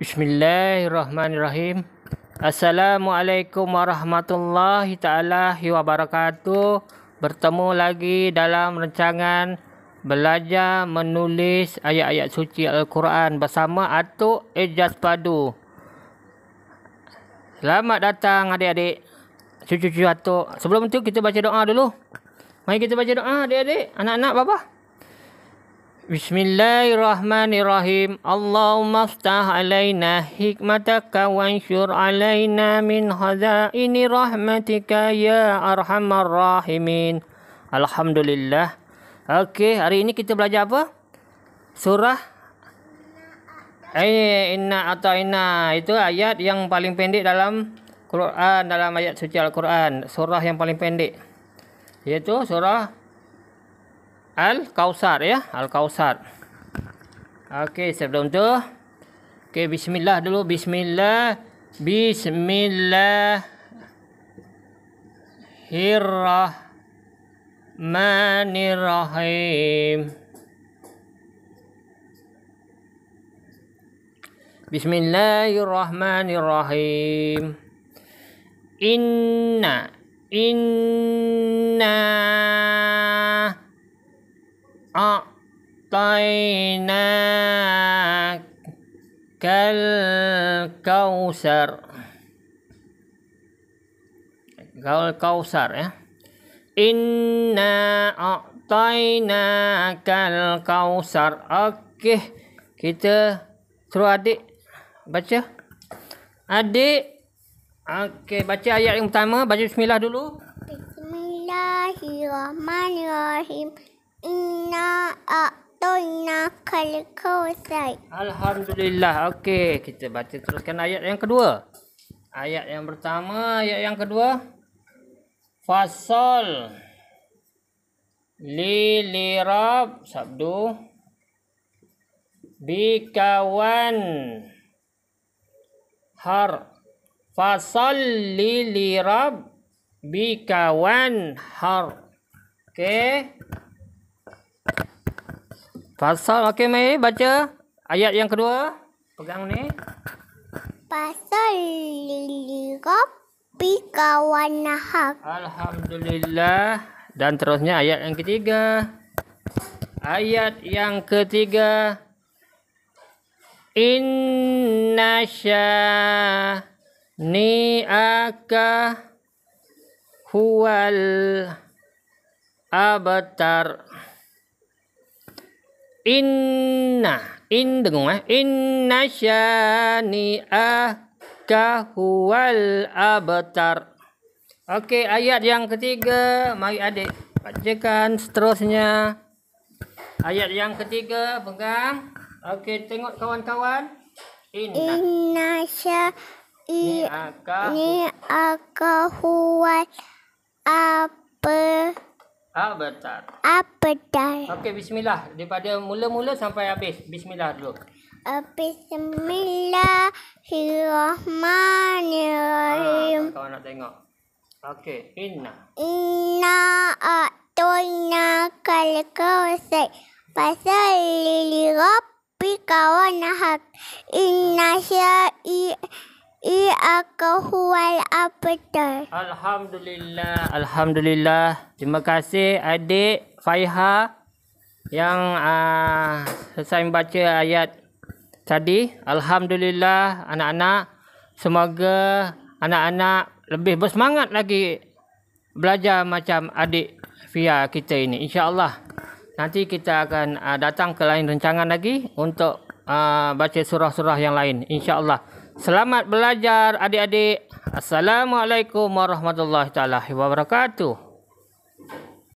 Bismillahirrahmanirrahim. Assalamualaikum warahmatullahi taala wabarakatuh. Bertemu lagi dalam rencangan belajar menulis ayat-ayat suci Al-Quran bersama Atuk Ejaz Padu. Selamat datang adik-adik. Cucu-cucu Atuk. Sebelum itu kita baca doa dulu. Mari kita baca doa adik-adik, anak-anak, bapa. Bismillahirrahmanirrahim. Allahumma astah alayna hikmataka wa ansyur alayna min hazaini rahmatika ya arhamar rahimin. Alhamdulillah. Okey, hari ini kita belajar apa? Surah Inna atau Inna. Itu ayat yang paling pendek dalam Quran, dalam ayat suci Al-Quran. Surah yang paling pendek. Iaitu surah Al-Kausar ya. Al-Kausar. Okey, sebelum tu. Okey, bismillah dulu. Bismillah. Bismillahirrahmanirrahim. Bismillahirrahmanirrahim. Inna. Inna. a'tayna kausar kal kausar ya inna a'tayna kal kausar Oke, kita suruh adik baca adik oke baca ayat yang pertama baca bismillah dulu bismillahirrahmanirrahim inna a'tayna betul kali kau say. Alhamdulillah. Okey, kita baca teruskan ayat yang kedua. Ayat yang pertama, ayat yang kedua. Fasal li li rab sabdu bikawan har fasal li li rab bikawan har okey Pasal okey mai baca ayat yang kedua. Pegang ni. Pasal lili pi kawan hak. Alhamdulillah. Dan terusnya ayat yang ketiga. Ayat yang ketiga. Inna sya ni'aka huwal abtar. Abtar. Inna, in dengung ah. Eh? Inna syani'ah kahual abtar. Oke, ayat yang ketiga, mari adik bacakan seterusnya. Ayat yang ketiga, pegang. Oke, tengok kawan-kawan. Inna, syani syani'ah kahuwal abtar. Abatar. Ha, Abatar. Okey, bismillah. Daripada mula-mula sampai habis. Bismillah dulu. Bismillahirrahmanirrahim. Ah, ha, kau nak tengok. Okey, inna. Inna atuna kal kawasai. Pasal lili rapi kawan Inna syai. I aku apa apetar. Alhamdulillah, alhamdulillah. Terima kasih adik Faiha yang uh, selesai membaca ayat tadi. Alhamdulillah anak-anak. Semoga anak-anak lebih bersemangat lagi belajar macam adik Fia kita ini. Insya Allah nanti kita akan uh, datang ke lain rencangan lagi untuk uh, baca surah-surah yang lain. Insya Allah. Selamat belajar adik-adik. Assalamualaikum warahmatullahi taala wabarakatuh.